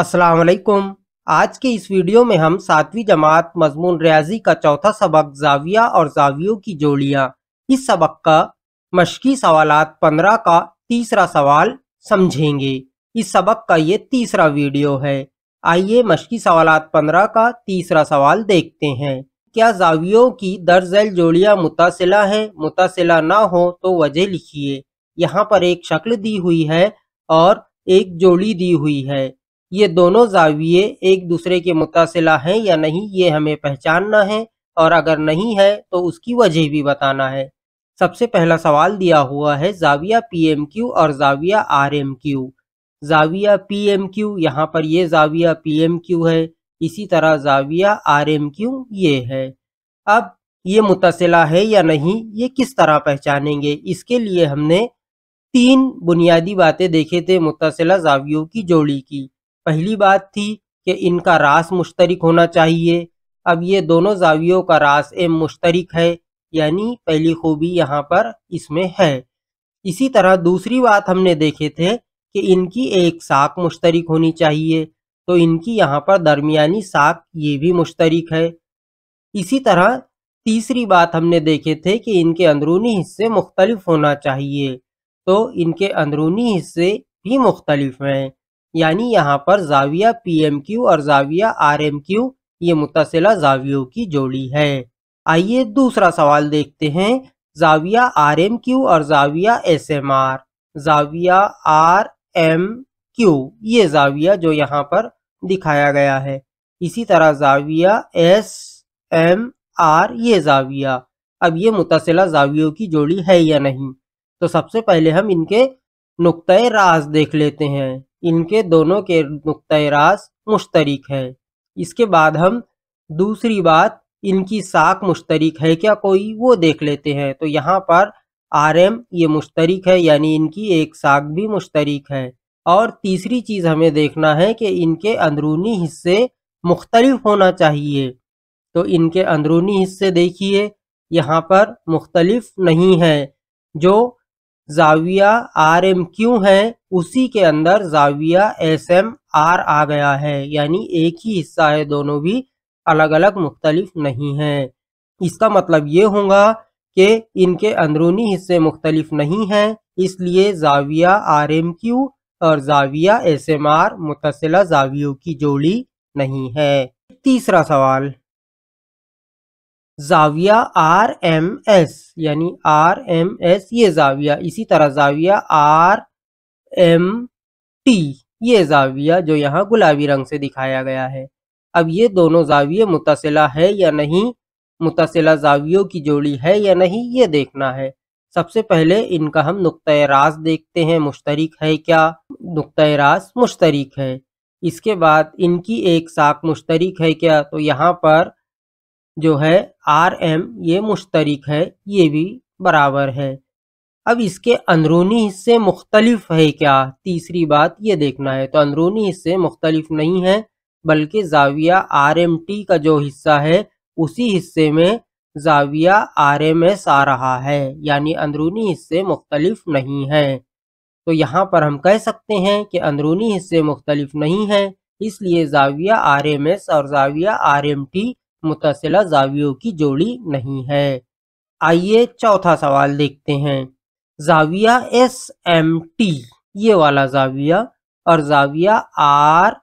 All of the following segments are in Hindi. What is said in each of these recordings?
असलकुम आज के इस वीडियो में हम सातवीं जमात मजमून रियाजी का चौथा सबक जाविया और जावियों की जोड़िया इस सबक का मशकी सवालत पंद्रह का तीसरा सवाल समझेंगे इस सबक का ये तीसरा वीडियो है आइए मशकी सवालत पंद्रह का तीसरा सवाल देखते हैं क्या जावियों की दर्जैल जोड़िया मुतासिला हैं मुतासिला ना हो तो वजह लिखिए यहाँ पर एक शक्ल दी हुई है और एक जोड़ी दी हुई है ये दोनों जाविये एक दूसरे के मुतासला हैं या नहीं ये हमें पहचानना है और अगर नहीं है तो उसकी वजह भी बताना है सबसे पहला सवाल दिया हुआ है जाविया क्यू और जाविया क्यू जाविया पी क्यू यहाँ पर ये जाविया क्यू है इसी तरह जाविया क्यू ये है अब ये मुतसला है या नहीं ये किस तरह पहचानेंगे इसके लिए हमने तीन बुनियादी बातें देखे थे मुतसिला जावियों की जोड़ी की पहली बात थी कि इनका रास मुश्तरक होना चाहिए अब ये दोनों जावियों का रास एम मुश्तरक है यानी पहली खूबी यहाँ पर इसमें है इसी तरह दूसरी बात हमने देखे थे कि इनकी एक साख मुश्तरक होनी चाहिए तो इनकी यहाँ पर दरमियानी साख ये भी मुश्तरक है इसी तरह तीसरी बात हमने देखे थे कि इनके अंदरूनी हिस्से मुख्तलिफ होना चाहिए तो इनके अंदरूनी हिस्से भी मुख्तलिफ हैं यानी यहाँ पर जाविया क्यू और जाविया क्यू ये मुतसिला जावियों की जोड़ी है आइए दूसरा सवाल देखते हैं जाविया क्यू और जाविया आर जाविया आर एम क्यू ये जाविया जो यहाँ पर दिखाया गया है इसी तरह जाविया एस एम आर ये जाविया अब ये मुतसिला जावियों की जोड़ी है या नहीं तो सबसे पहले हम इनके नुक़ राज देख लेते हैं इनके दोनों के नुक़ रास मुश्तरक है इसके बाद हम दूसरी बात इनकी साख मुश्तरक है क्या कोई वो देख लेते हैं तो यहाँ पर आर एम ये मुश्तरक है यानी इनकी एक साख भी मुश्तरक है और तीसरी चीज़ हमें देखना है कि इनके अंदरूनी हिस्से मुख्तलफ होना चाहिए तो इनके अंदरूनी हिस्से देखिए यहाँ पर मुख्तलफ नहीं है जो जाविया आर एम क्यू है उसी के अंदर जाविया एस एम आर आ गया है यानी एक ही हिस्सा है दोनों भी अलग अलग मुख्तलिफ नहीं है इसका मतलब ये होगा कि इनके अंदरूनी हिस्से मुख्तलिफ नहीं है इसलिए जाविया आर एम क्यू और जाविया एस एम आर मुतसला जावियों की जोड़ी नहीं है तीसरा सवाल जाविया आर एम एस यानी आर एम एस ये जाविया इसी तरह जाविया आर एम टी ये जाविया जो यहाँ गुलाबी रंग से दिखाया गया है अब ये दोनों जाविये मुतसिला है या नहीं मुतसिला जावियों की जोड़ी है या नहीं ये देखना है सबसे पहले इनका हम नुकतः रास देखते हैं मुश्तरक है क्या नुकतः रास मुश्तरक है इसके बाद इनकी एक साख मुश्तरक है क्या तो यहाँ पर जो है आर एम ये मुश्तरक है ये भी बराबर है अब इसके अंदरूनी हिस्से मुख्तलिफ है क्या तीसरी बात ये देखना है तो अंदरूनी हिस्से मुख्तलिफ नहीं है बल्कि जाविया आर एम टी का जो हिस्सा है उसी हिस्से में जाविया आर एम एस आ रहा है यानी अंदरूनी हिस्से मुख्तलिफ नहीं है तो यहाँ पर हम कह सकते हैं कि अंदरूनी हिस्से मुख्तलिफ नहीं है इसलिए जाविया आर एम एस और जाविया आर एम टी मुतसला जावियों की जोड़ी नहीं है आइए चौथा सवाल देखते हैं जाविया एस एम टी ये वाला जाविया और जाविया आर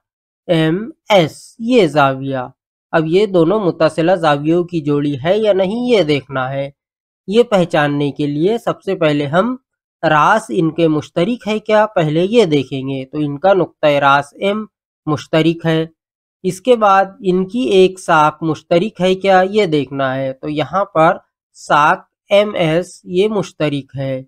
एम एस ये जाविया अब ये दोनों मुतसला जावियों की जोड़ी है या नहीं ये देखना है ये पहचानने के लिए सबसे पहले हम रास इनके मुश्तरक है क्या पहले ये देखेंगे तो इनका नुक़ रास एम मुश्तरक है इसके बाद इनकी एक साख मुश्तरक है क्या ये देखना है तो यहाँ पर साख एम एस ये मुश्तरक है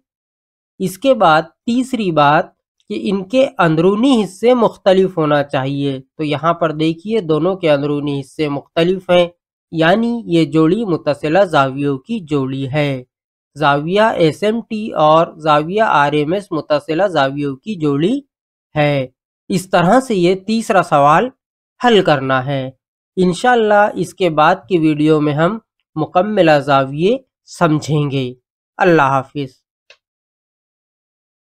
इसके बाद तीसरी बात कि इनके अंदरूनी हिस्से मुख्तलिफ होना चाहिए तो यहाँ पर देखिए दोनों के अंदरूनी हिस्से मुख्तलिफ हैं यानी ये जोड़ी मुतसला जावियों की जोड़ी है जाविया एस एम टी और जाविया आर एम एस मुतसला जावियों की जोड़ी है इस तरह से ये तीसरा सवाल हल करना है इन इसके बाद की वीडियो में हम मुकम्मल जाविए समझेंगे अल्लाह हाफिज़